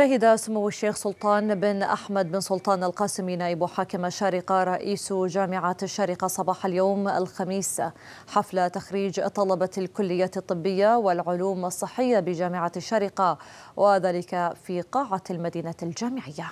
شهد سمو الشيخ سلطان بن أحمد بن سلطان القاسمي نائب حاكم الشارقة رئيس جامعة الشارقة صباح اليوم الخميس حفل تخريج طلبة الكلية الطبية والعلوم الصحية بجامعة الشارقة وذلك في قاعة المدينة الجامعية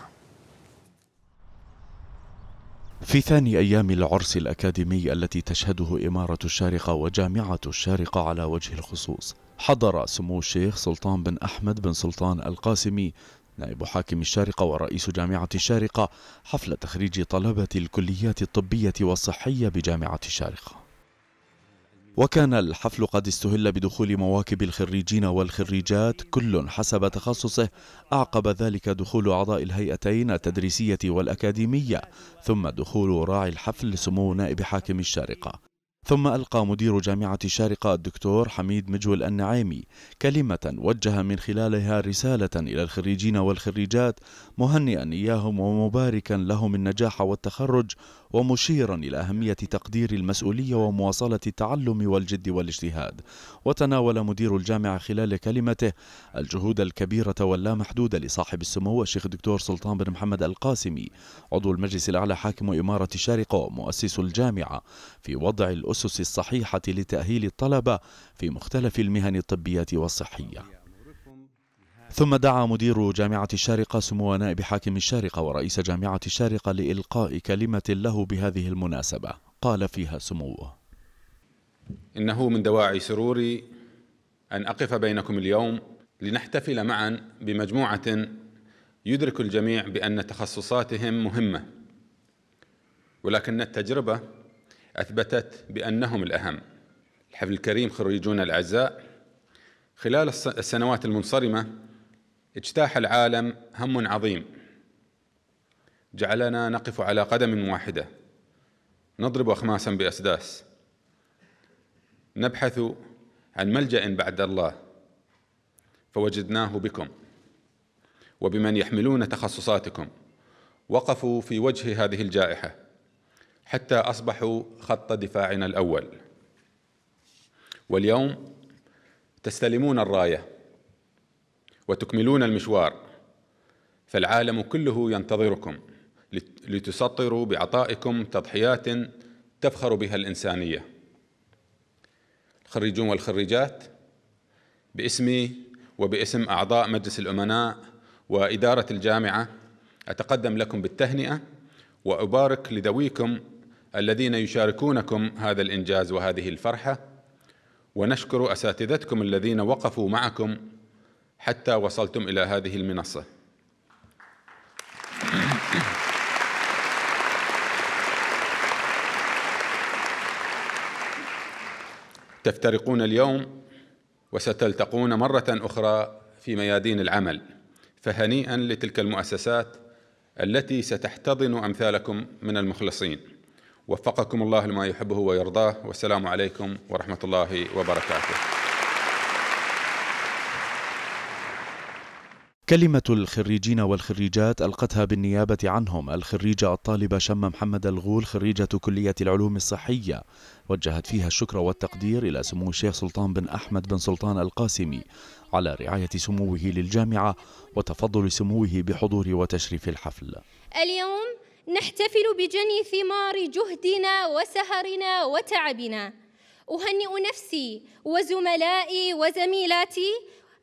في ثاني أيام العرس الأكاديمي التي تشهده إمارة الشارقة وجامعة الشارقة على وجه الخصوص حضر سمو الشيخ سلطان بن أحمد بن سلطان القاسمي نائب حاكم الشارقة ورئيس جامعة الشارقة حفل تخريج طلبة الكليات الطبية والصحية بجامعة الشارقة وكان الحفل قد استهل بدخول مواكب الخريجين والخريجات كل حسب تخصصه أعقب ذلك دخول أعضاء الهيئتين التدريسية والأكاديمية ثم دخول راعي الحفل سمو نائب حاكم الشارقة ثم ألقى مدير جامعة الشارقة الدكتور حميد مجول النعيمي كلمة وجه من خلالها رسالة إلى الخريجين والخريجات مهنئا إياهم ومباركا لهم النجاح والتخرج ومشيرا إلى أهمية تقدير المسؤولية ومواصلة التعلم والجد والاجتهاد وتناول مدير الجامعة خلال كلمته الجهود الكبيرة واللامحدودة لصاحب السمو الشيخ الدكتور سلطان بن محمد القاسمي عضو المجلس الأعلى حاكم إمارة الشارقة ومؤسس الجامعة في وضع الأسرة الأسس الصحيحة لتأهيل الطلبة في مختلف المهن الطبية والصحية ثم دعا مدير جامعة الشارقة سمو نائب حاكم الشارقة ورئيس جامعة الشارقة لإلقاء كلمة له بهذه المناسبة قال فيها سموه إنه من دواعي سروري أن أقف بينكم اليوم لنحتفل معا بمجموعة يدرك الجميع بأن تخصصاتهم مهمة ولكن التجربة أثبتت بأنهم الأهم الحفل الكريم خريجون الأعزاء خلال السنوات المنصرمة اجتاح العالم هم عظيم جعلنا نقف على قدم واحدة نضرب أخماسا بأسداس نبحث عن ملجأ بعد الله فوجدناه بكم وبمن يحملون تخصصاتكم وقفوا في وجه هذه الجائحه حتى اصبحوا خط دفاعنا الاول واليوم تستلمون الرايه وتكملون المشوار فالعالم كله ينتظركم لتسطروا بعطائكم تضحيات تفخر بها الانسانيه الخريجون والخريجات باسمي وباسم اعضاء مجلس الامناء واداره الجامعه اتقدم لكم بالتهنئه وابارك لذويكم الذين يشاركونكم هذا الانجاز وهذه الفرحه ونشكر اساتذتكم الذين وقفوا معكم حتى وصلتم الى هذه المنصه تفترقون اليوم وستلتقون مره اخرى في ميادين العمل فهنيئا لتلك المؤسسات التي ستحتضن امثالكم من المخلصين وفقكم الله لما يحبه ويرضاه والسلام عليكم ورحمة الله وبركاته كلمة الخريجين والخريجات ألقتها بالنيابة عنهم الخريجة الطالبة شم محمد الغول خريجة كلية العلوم الصحية وجهت فيها الشكر والتقدير إلى سمو الشيخ سلطان بن أحمد بن سلطان القاسمي على رعاية سموه للجامعة وتفضل سموه بحضور وتشريف الحفل اليوم نحتفل بجني ثمار جهدنا وسهرنا وتعبنا أهنئ نفسي وزملائي وزميلاتي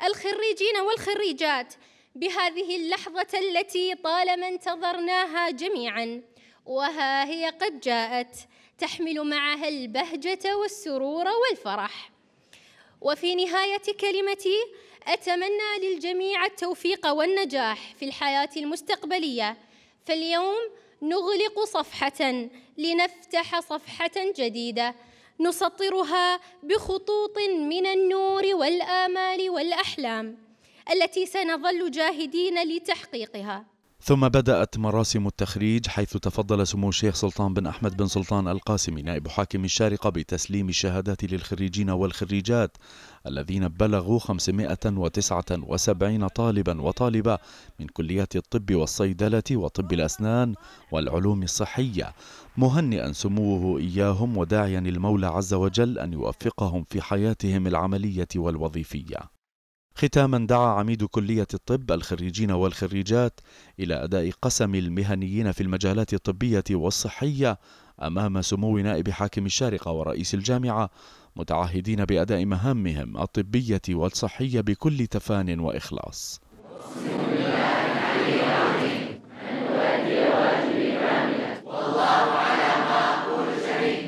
الخريجين والخريجات بهذه اللحظة التي طالما انتظرناها جميعا وها هي قد جاءت تحمل معها البهجة والسرور والفرح وفي نهاية كلمتي أتمنى للجميع التوفيق والنجاح في الحياة المستقبلية فاليوم نغلق صفحة لنفتح صفحة جديدة نسطرها بخطوط من النور والآمال والأحلام التي سنظل جاهدين لتحقيقها ثم بدأت مراسم التخريج حيث تفضل سمو الشيخ سلطان بن أحمد بن سلطان القاسمي نائب حاكم الشارقة بتسليم الشهادات للخريجين والخريجات الذين بلغوا 579 طالبا وطالبة من كليات الطب والصيدلة وطب الأسنان والعلوم الصحية مهنئا سموه إياهم وداعيا المولى عز وجل أن يوفقهم في حياتهم العملية والوظيفية ختاما دعا عميد كلية الطب الخريجين والخريجات إلى أداء قسم المهنيين في المجالات الطبية والصحية أمام سمو نائب حاكم الشارقة ورئيس الجامعة متعهدين بأداء مهامهم الطبية والصحية بكل تفان وإخلاص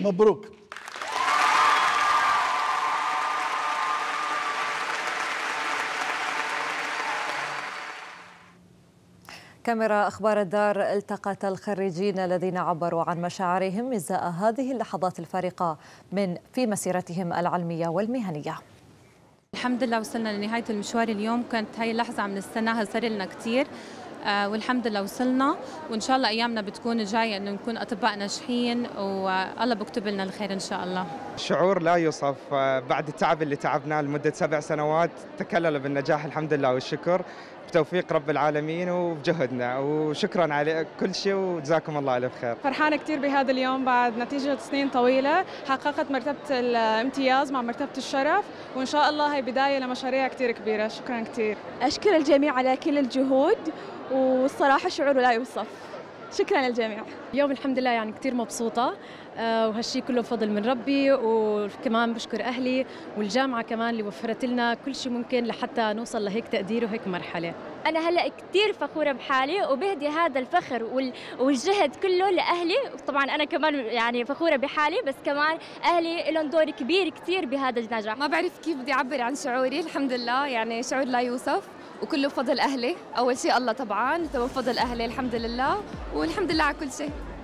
مبروك الكاميرا أخبار الدار التقت الخريجين الذين عبروا عن مشاعرهم إزاء هذه اللحظات الفارقة من في مسيرتهم العلمية والمهنية الحمد لله وصلنا لنهاية المشوار اليوم كانت هاي اللحظة عم نستناها صار لنا كثير آه، والحمد لله وصلنا وإن شاء الله أيامنا بتكون جاية إنه نكون أطباء ناجحين والله بكتب لنا الخير إن شاء الله شعور لا يوصف آه، بعد التعب اللي تعبناه لمدة سبع سنوات تكلل بالنجاح الحمد لله والشكر بتوفيق رب العالمين وبجهدنا وشكرا على كل شيء وجزاكم الله الف خير فرحانه كثير بهذا اليوم بعد نتيجه سنين طويله حققت مرتبه الامتياز مع مرتبه الشرف وان شاء الله هي بدايه لمشاريع كثير كبيره شكرا كثير اشكر الجميع على كل الجهود والصراحه شعور لا يوصف شكرا للجميع اليوم الحمد لله يعني كثير مبسوطه آه، وهالشيء كله بفضل من ربي وكمان بشكر اهلي والجامعه كمان اللي وفرت لنا كل شيء ممكن لحتى نوصل لهيك تقدير وهيك مرحله انا هلا كثير فخوره بحالي وبهدي هذا الفخر والجهد كله لاهلي وطبعا انا كمان يعني فخوره بحالي بس كمان اهلي لهم دور كبير كثير بهذا النجاح ما بعرف كيف بدي اعبر عن شعوري الحمد لله يعني شعور لا يوصف وكله بفضل اهلي اول شيء الله طبعا ثم بفضل اهلي الحمد لله والحمد لله على كل شيء